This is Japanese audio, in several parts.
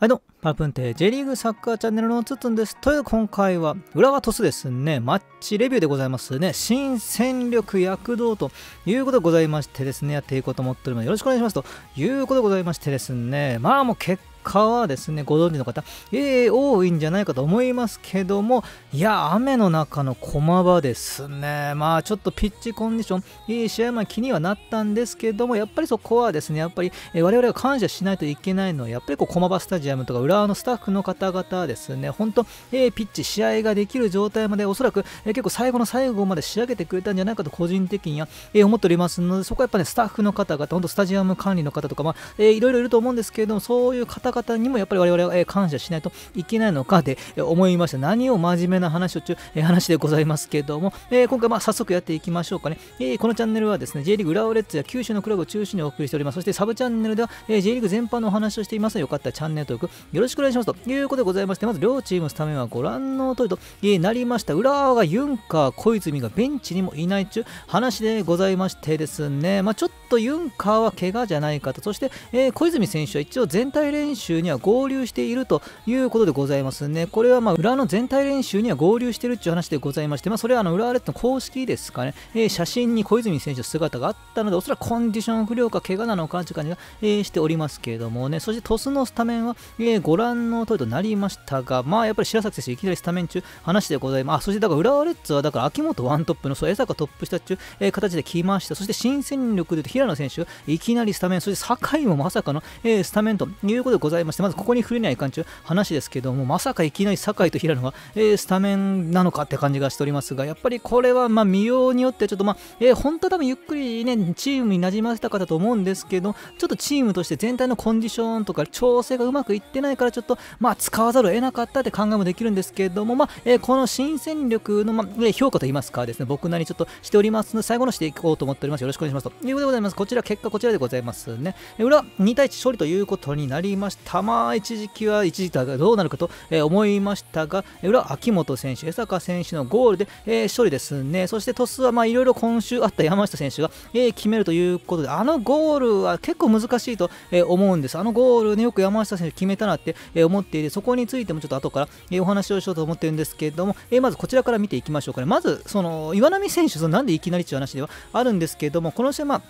はいどうも、パプンテ J リーグサッカーチャンネルのつつんです。という今回は、浦和トスですね、マッチレビューでございますね、新戦力躍動ということでございましてですね、やっていこうと思っております。よろしくお願いしますということでございましてですね、まあもう結果はですね、ご存知の方、ええー、多いんじゃないかと思いますけども、いや、雨の中の駒場ですね、まあちょっとピッチコンディション、いい試合前気にはなったんですけども、やっぱりそこはですね、やっぱり、えー、我々が感謝しないといけないのは、やっぱりこう駒場スタジアムとか浦和のスタッフの方々ですね、本当、えー、ピッチ、試合ができる状態まで、おそらく、えー、結構最後の最後まで仕上げてくれたんじゃないかと、個人的には、えー、思っておりますので、そこはやっぱね、スタッフの方々、本当スタジアム管理の方とか、まあ、えー、いろいろいると思うんですけれども、そういう方方々にもやっぱり我々は、え感謝しないといけないのかで、え思いました。何を真面目な話をちゅ、え話でございますけども、え今回まあ早速やっていきましょうかね。えこのチャンネルはですね、J リーグ浦和レッズや九州のクラブを中心にお送りしております。そしてサブチャンネルでは、え J リーグ全般のお話をしています。よかったらチャンネル登録よろしくお願いします。ということでございまして、まず両チームスタメンはご覧の通りと、えなりました。浦和がユンカー、小泉がベンチにもいないちゅう話でございましてですね、まあ、ちょっとユンカーは怪我じゃないかと、そして、えー、小泉選手は一応全体練習習には合流しているということでございますね。これはまあ浦和の全体練習には合流しているという話でございまして、まあ、それはあの浦和レッズの公式ですかね、えー、写真に小泉選手の姿があったので、おそらくコンディション不良か怪我なのかという感じが、えー、しておりますけれどもね、そして鳥栖のスタメンは、えー、ご覧の通りとなりましたが、まあやっぱり白崎選手、いきなりスタメン中、話でございます。あそしてだから浦和レッズはだから秋元ワントップのそう江坂トップ下中、えう形で来ました。そして新戦力で平野選手いきなりスタメン、そして酒井もまさかの、えー、スタメンということでございます。ございまして、まずここに触れない感じの話ですけども、まさかいきなり酒井と平野が、えー、スタメンなのかって感じがしておりますが、やっぱりこれは、まあ、見ようによって、ちょっとまあ、えー、本当は多分ゆっくりね、チームになじませたかだと思うんですけど、ちょっとチームとして全体のコンディションとか調整がうまくいってないから、ちょっと、まあ、使わざるを得なかったって考えもできるんですけども、まあ、えー、この新戦力の、まあ、評価といいますかですね、僕なりにちょっとしておりますので、最後のしていこうと思っております。よろしくお願いします。ということでございます。こちら、結果こちらでございますね。裏、2対1勝利ということになりました。たま一時期は一時期どうなるかと、え思いましたが、裏は秋元選手、江坂選手のゴールで、え勝利ですね。そして鳥栖はいろいろ今週あった山下選手が、え決めるということで、あのゴールは結構難しいと、え思うんです。あのゴールね、よく山下選手決めたなって、え思っていて、そこについてもちょっと後から、えお話をしようと思ってるんですけれども、えまずこちらから見ていきましょうかね。まず、その岩波選手、なんでいきなりという話ではあるんですけれども、この試合、まあ、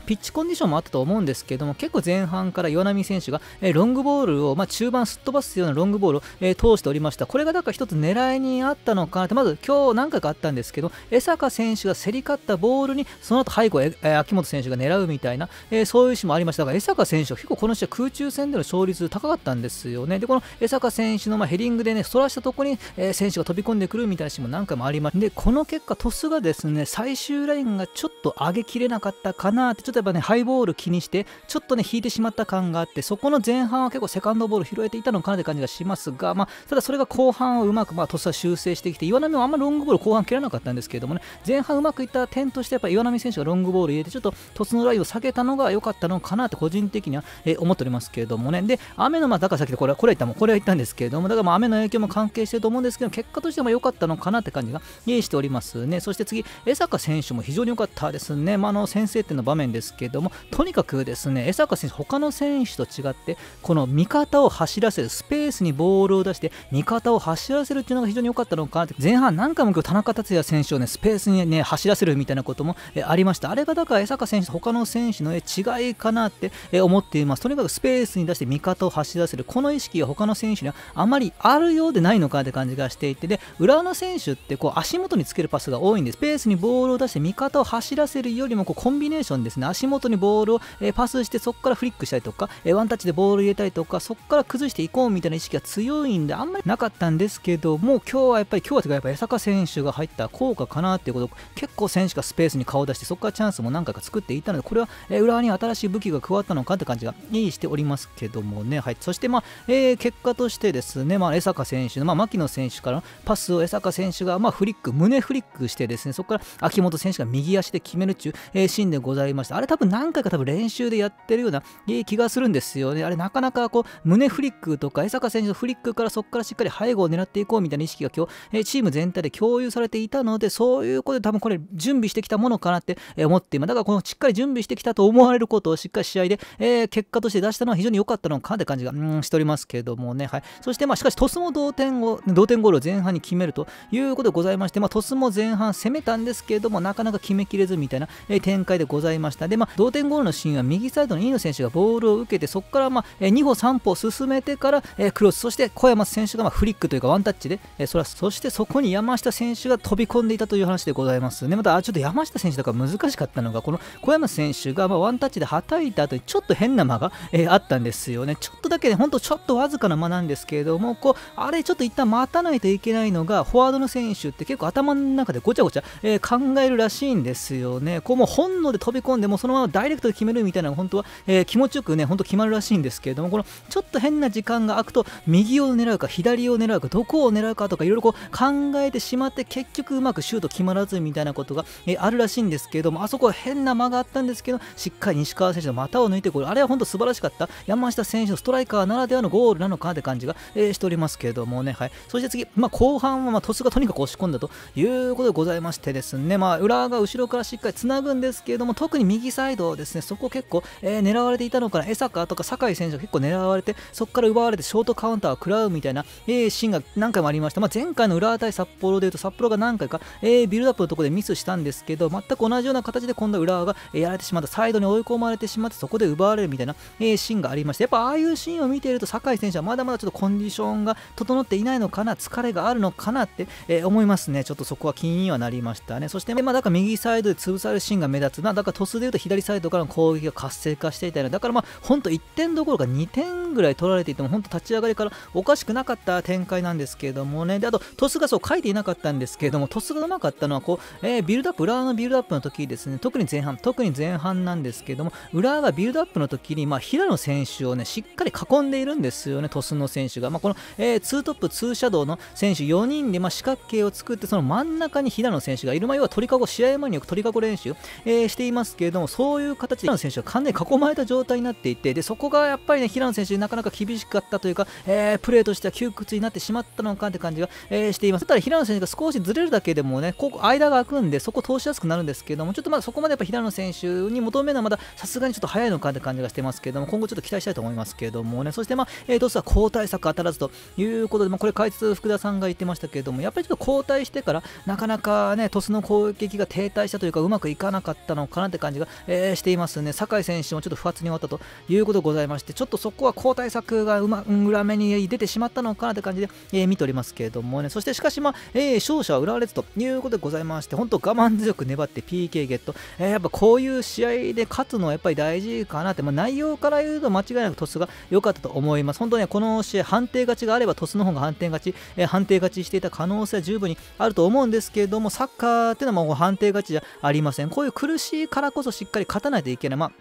ピッチコンディションもあったと思うんですけども、結構前半から岩波選手が、えロングボールを、まあ、中盤すっ飛ばすようなロングボールを、え通しておりました。これがだから一つ狙いにあったのかなって、まず今日何回かあったんですけど、江坂選手が競り勝ったボールに、その後背後、えー、秋元選手が狙うみたいな、えー、そういうシーンもありましたが、江坂選手は結構この試合、空中戦での勝率高かったんですよね。で、この江坂選手の、まヘディングでね、そらしたとこに、えー、選手が飛び込んでくるみたいなシーンも何回もありました。で、この結果、鳥栖がですね、最終ラインがちょっと上げきれなかったかなって、っとやっぱね、ハイボール気にして、ちょっとね、引いてしまった感があって、そこの前半は結構セカンドボール拾えていたのかなって感じがしますが、まあ、ただそれが後半をうまく、まあ、とっ修正してきて、岩波もあんまロングボール後半蹴らなかったんですけれどもね、前半うまくいった点として、やっぱ岩波選手がロングボール入れて、ちょっとスのラインを下げたのが良かったのかなって個人的には、え思っておりますけれどもね、で、雨の、まあ、だからさっきでこれは、これは言ったもん、これは言ったんですけれども、だからまあ雨の影響も関係してると思うんですけど、結果としても良かったのかなって感じが、しておりますね。そして次、江坂選手も非常に良かったですね。まあ、あの先制点の場面でですけどもとにかくですね江坂選手他の選手と違ってこの味方を走らせるスペースにボールを出して味方を走らせるっていうのが非常に良かったのかなって前半何回も今日田中達也選手をねスペースにね走らせるみたいなこともありましたあれがだから江坂選手と他の選手の違いかなって思っていますとにかくスペースに出して味方を走らせるこの意識が他の選手にはあまりあるようでないのかって感じがしていてで浦和選手ってこう足元につけるパスが多いんでスペースにボールを出して味方を走らせるよりもこうコンビネーションですね足元にボールを、えパスしてそこからフリックしたりとか、えワンタッチでボール入れたりとかそこから崩していこうみたいな意識が強いんであんまりなかったんですけども今日はやっぱり今日はてかやっぱ江坂選手が入った効果かなっていうこと結構選手がスペースに顔を出してそこからチャンスも何回か作っていたのでこれは、え浦和に新しい武器が加わったのかって感じがいいしておりますけどもね、はい、そして、まあえー、結果としてですね、まあ、江坂選手の、まあ、牧野選手からのパスを江坂選手が、まあ、フリック胸フリックしてですねそこから秋元選手が右足で決めるっていう、えシーンでございました。あれ多分何回か多分練習でやってるような気がするんですよね。あれなかなかこう胸フリックとか江坂選手のフリックからそこからしっかり背後を狙っていこうみたいな意識が今日、えチーム全体で共有されていたのでそういうことで多分これ準備してきたものかなって思っています。だからこのしっかり準備してきたと思われることをしっかり試合で、えー、結果として出したのは非常に良かったのかなって感じがうんしておりますけどもね、はい、そしてまあしかし鳥栖も同点を同点ゴールを前半に決めるということでございまして、まあ、鳥栖も前半攻めたんですけれどもなかなか決めきれずみたいな、え展開でございましたで、まあ、同点ゴールのシーンは右サイドの飯野選手がボールを受けてそこから、まあ、2歩3歩進めてから、えクロスそして小山選手が、まフリックというかワンタッチで、えそらそしてそこに山下選手が飛び込んでいたという話でございますねまたちょっと山下選手だから難しかったのがこの小山選手が、まワンタッチではたいた後にちょっと変な間が、えあったんですよねちょっとだけねほんとちょっとわずかな間なんですけれどもこうあれちょっと一旦待たないといけないのがフォワードの選手って結構頭の中でごちゃごちゃ、え考えるらしいんですよねこうもう本能で飛び込んでもそのままダイレクトで決めるみたいなのが本当は、えー、気持ちよくね、本当決まるらしいんですけれども、このちょっと変な時間が空くと、右を狙うか、左を狙うか、どこを狙うかとか、いろいろこう考えてしまって、結局うまくシュート決まらずみたいなことが、えー、あるらしいんですけれども、あそこは変な間があったんですけど、しっかり西川選手の股を抜いて、これ、あれは本当素晴らしかった、山下選手のストライカーならではのゴールなのかって感じが、えー、しておりますけれどもね、はい。そして次、まあ、後半は、まあ、鳥栖がとにかく押し込んだということでございましてですね、まあ、裏が後ろからしっかりつなぐんですけれども、特に右サイドですね、そこ結構、えー、狙われていたのかな、江坂とか酒井選手が結構狙われて、そこから奪われてショートカウンターを食らうみたいな、えー、シーンが何回もありました。まあ、前回の浦和対札幌でいうと、札幌が何回か、えー、ビルドアップのところでミスしたんですけど、全く同じような形で今度は浦和がやられてしまった、サイドに追い込まれてしまって、そこで奪われるみたいな、えシーンがありまして、やっぱああいうシーンを見ていると、酒井選手はまだまだちょっとコンディションが整っていないのかな、疲れがあるのかなって、え思いますね。ちょっとそこは気にはなりましたね。そして、まあ、だから右サイドで潰されるシーンが目立つな、だからトスでうと左サイドからの攻撃が活性化していたような、だからまあ、本当1点どころか2点ぐらい取られていても、本当立ち上がりからおかしくなかった展開なんですけどもね、であと、トスがそう書いていなかったんですけども、トスがうまかったのは、こう、えー、ビルドアップ、裏のビルドアップの時ですね、特に前半、特に前半なんですけども、裏がビルドアップの時に、まあ、平野選手をね、しっかり囲んでいるんですよね、トスの選手が。まあ、この、えー、2トップ、2シャドウの選手4人で、まあ、四角形を作って、その真ん中に平野選手がいる、まあ、要は鳥か試合前によくり囲ご練習、えー、していますけれども、ども、そういう形で平野選手は完全に囲まれた状態になっていて、でそこがやっぱりね平野選手、なかなか厳しかったというか、えー、プレーとしては窮屈になってしまったのかって感じが、えー、しています。ただ平野選手が少しずれるだけでもね、ここ間が空くんで、そこ通しやすくなるんですけども、ちょっとまだそこまでやっぱ平野選手に求めるのはまださすがにちょっと早いのかって感じがしてますけども、今後ちょっと期待したいと思いますけどもね、そしてまあ、えー、スは交代策当たらずということで、まあ、これ解説福田さんが言ってましたけども、やっぱりちょっと交代してから、なかなかね、鳥栖の攻撃が停滞したというか、うまくいかなかったのかなって感じがえー、していますね。酒井選手もちょっと不発に終わったということでございまして、ちょっとそこは交代策がう、ま、裏目に出てしまったのかなという感じで、えー、見ておりますけれどもね、そしてしかし、まあ、えー、勝者は浦和レッズということでございまして、本当我慢強く粘って PK ゲット、えー、やっぱこういう試合で勝つのはやっぱり大事かなって、まあ、内容から言うと間違いなくトスが良かったと思います。本当ね、この試合、判定勝ちがあればトスの方が判定勝ち、えー、判定勝ちしていた可能性は十分にあると思うんですけれども、サッカーっていうのはもう判定勝ちじゃありません。こういう苦しいからこそしっかり勝たないといけない、まあ、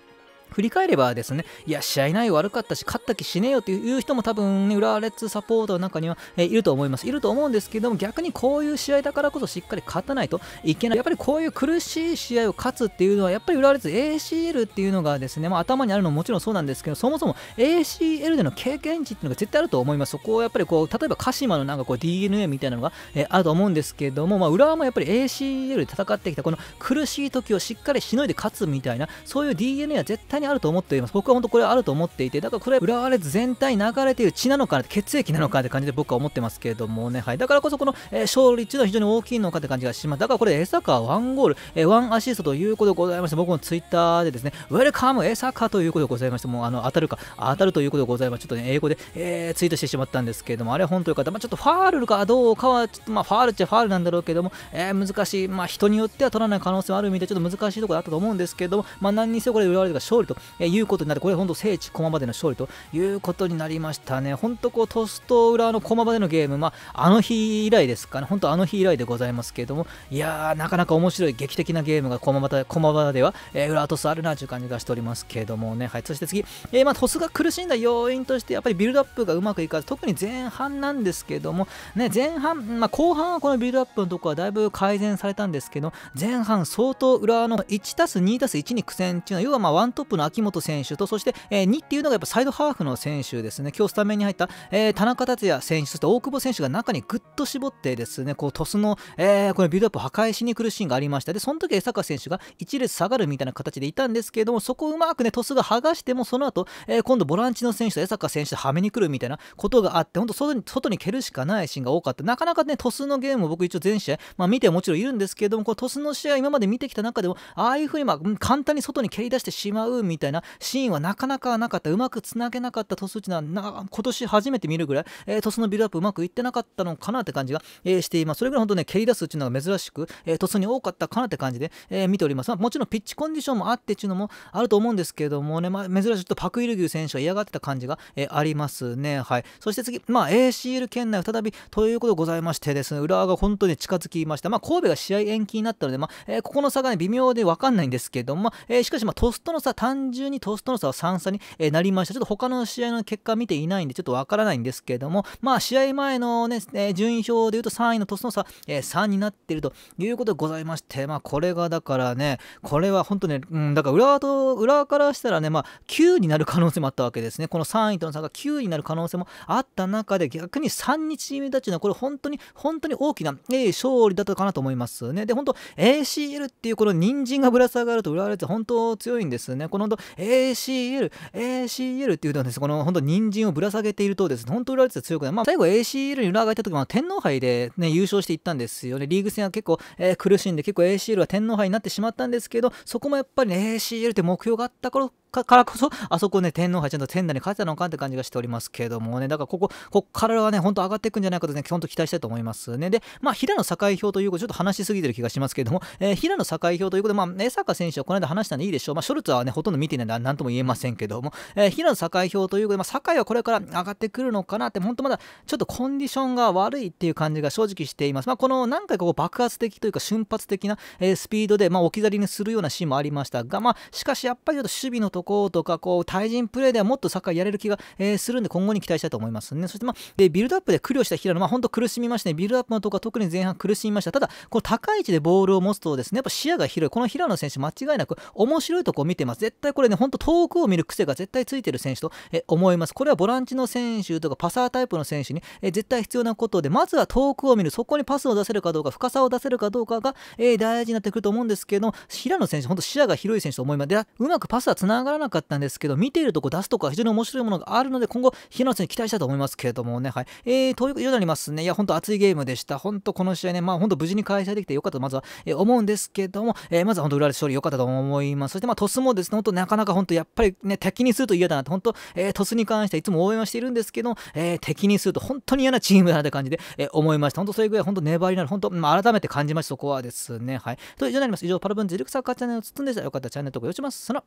振り返ればですね、いや、試合内容悪かったし、勝った気しねえよっていう人も多分、ね、浦和レッズサポーターの中には、えー、いると思います。いると思うんですけども、逆にこういう試合だからこそしっかり勝たないといけない。やっぱりこういう苦しい試合を勝つっていうのは、やっぱり浦和レッズ ACL っていうのがですね、まあ、頭にあるのももちろんそうなんですけど、そもそも ACL での経験値っていうのが絶対あると思います。そこをやっぱりこう、例えば鹿島のなんかこう DNA みたいなのが、えー、あると思うんですけども、まあ、浦和もやっぱり ACL で戦ってきたこの苦しい時をしっかりしのいで勝つみたいな、そういう DNA は絶対にあると思っています。僕は本当これはあると思っていて、だからこれ浦和レッズ全体流れている血なのかな、血液なのかって感じで僕は思ってますけれどもね、はい。だからこそこの、えー、勝利っていうのは非常に大きいのかって感じがします。だからこれ、江坂ワ1ゴール、えー、1アシストということでございまして、僕もツイッターでですね、ウェルカム江坂ということでございまして、もうあの当たるか、当たるということでございまして、ちょっとね、英語で、えー、ツイートしてしまったんですけれども、あれ本当よかった。まあ、ちょっとファールかどうかは、ちょっとまあ、ファールっちゃファールなんだろうけども、えー、難しい、まあ、人によっては取らない可能性もあるみたいで、ちょっと難しいところだったと思うんですけれども、まあ、何にせよこれ、浦和レッズが勝利ということになって、これ本当聖地駒場での勝利ということになりましたね。本当こうトスト裏の駒場でのゲーム、まあ、あの日以来ですかね、本当あの日以来でございますけれども、いやー、なかなか面白い劇的なゲームが駒場駒場では、えー、裏トスあるなという感じがしておりますけれどもね。はい、そして次、えー、まあ、トスが苦しんだ要因として、やっぱりビルドアップがうまくいかず、特に前半なんですけれども、ね、前半、まあ、後半はこのビルドアップのところはだいぶ改善されたんですけど、前半相当裏の1たす2たす1に苦戦っていうのは、要はまあワントップのの秋元選手と、そして、えー、2っていうのがやっぱサイドハーフの選手ですね。今日スタメンに入った、えー、田中達也選手、そして大久保選手が中にぐっと絞ってですね、こう、トスの、えー、このビルドアップを破壊しに来るシーンがありました。で、その時江坂選手が1列下がるみたいな形でいたんですけれども、そこをうまくね、トスが剥がしても、その後、えー、今度ボランチの選手と江坂選手ではめに来るみたいなことがあって、本当外に、外に蹴るしかないシーンが多かった。なかなかね、トスのゲームを僕一応全試合、まあ見てもちろんいるんですけれども、こうトスの試合今まで見てきた中でも、ああいうふうにまあ簡単に外に蹴り出してしまうみたいなシーンはなかなかなかった。うまくつなげなかったトス打な今年初めて見るぐらい、えー、トスのビルドアップうまくいってなかったのかなって感じが、えー、しています。それぐらい本当ね、蹴り出すっていうのが珍しく、えー、トスに多かったかなって感じで、えー、見ております。まあ、もちろんピッチコンディションもあってっていうのもあると思うんですけれどもね、まあ、珍しいとパク・イルギュ選手は嫌がってた感じが、えー、ありますね。はい。そして次、まあ、ACL 圏内再びということでございましてですね、浦和が本当に近づきました。まあ、神戸が試合延期になったので、まあ、えー、ここの差がね、微妙でわかんないんですけども、まあ、えー、しかし、まあ、トスとの差、単純にトーストの差は3差になりました。ちょっと他の試合の結果見ていないんで、ちょっとわからないんですけれども、まあ、試合前のね、順位表で言うと3位のトスの差、え3になっているということでございまして、まあ、これがだからね、これは本当ね、うん、だから裏と、裏からしたらね、まあ、9になる可能性もあったわけですね。この3位との差が9になる可能性もあった中で、逆に3日チームたちの、これ本当に、本当に大きな、え勝利だったかなと思いますね。で、本当 ACL っていうこの人参がぶら下がると浦和れて本当強いんですね。この本当 ACL、ACL っていうとです、ね、この本当人参をぶら下げているとです、ね、本当裏打つ強くない。まあ、最後 ACL に裏上がった時も天皇杯で、ね、優勝していったんですよね。リーグ戦は結構、えー、苦しんで、結構 ACL は天皇杯になってしまったんですけど、そこもやっぱり、ね、ACL って目標があったからからこそ、あそこね、天皇杯ちゃんと天皇に勝てたのかって感じがしておりますけどもね、だからここ、ここからはね、ほんと上がっていくんじゃないかとね、ほんと期待したいと思いますね。で、まあ、平野境表ということ、ちょっと話しすぎてる気がしますけども、えー、平野境表ということで、まあ、江坂選手はこの間話したんでいいでしょう。まあ、ショルツはね、ほとんど見てないんで、なんとも言えませんけども、えー、平野境表ということで、まあ、境はこれから上がってくるのかなって、ほんとまだ、ちょっとコンディションが悪いっていう感じが正直しています。まあ、この、何回かこう爆発的というか、瞬発的な、えー、スピードで、まあ、置き去りにするようなシーンもありましたが、まあ、しかしやっぱりちょっと守備のととことか、こう、対人プレーではもっとサッカーやれる気が、えー、するんで、今後に期待したいと思いますね。そして、まあ、で、ビルドアップで苦慮した平野、まあ、本当苦しみましたね。ビルドアップのとこは特に前半苦しみました。ただ、この高い位置でボールを持つとですね、やっぱ視野が広い。この平野選手、間違いなく面白いとこ見てます。絶対これね、本当遠くを見る癖が絶対ついてる選手と、え思います。これはボランチの選手とか、パサータイプの選手に、え絶対必要なことで、まずは遠くを見る、そこにパスを出せるかどうか、深さを出せるかどうかが、えー、大事になってくると思うんですけど、平野選手、本当視野が広い選手と思います。で、うまくパスはつなががらなかったんですけど、見ているとこ出すとこは非常に面白いものがあるので、今後、平野選手期待したいと思いますけれどもね、はい。えー、ということになりますね。いや、本当熱いゲームでした。本当この試合ね、まあ本当無事に開催できてよかったと、まずは、えー、思うんですけども、えー、まずは本当、裏で勝利良かったと思います。そして、まあ、トスもですね、本当なかなか本当、やっぱりね、敵にすると嫌だなと、本当、えー、トスに関してはいつも応援はしているんですけど、えー、敵にすると本当に嫌なチームだなって感じで、えー、思いました。本当、それぐらい本当粘りになる、本当、まあ、改めて感じました、そこはですね。はい。という以上になります。以上、パラブンジルクサッカーチャンネルを包んでした。よかったらチャンネル登録よろしくお願いします。その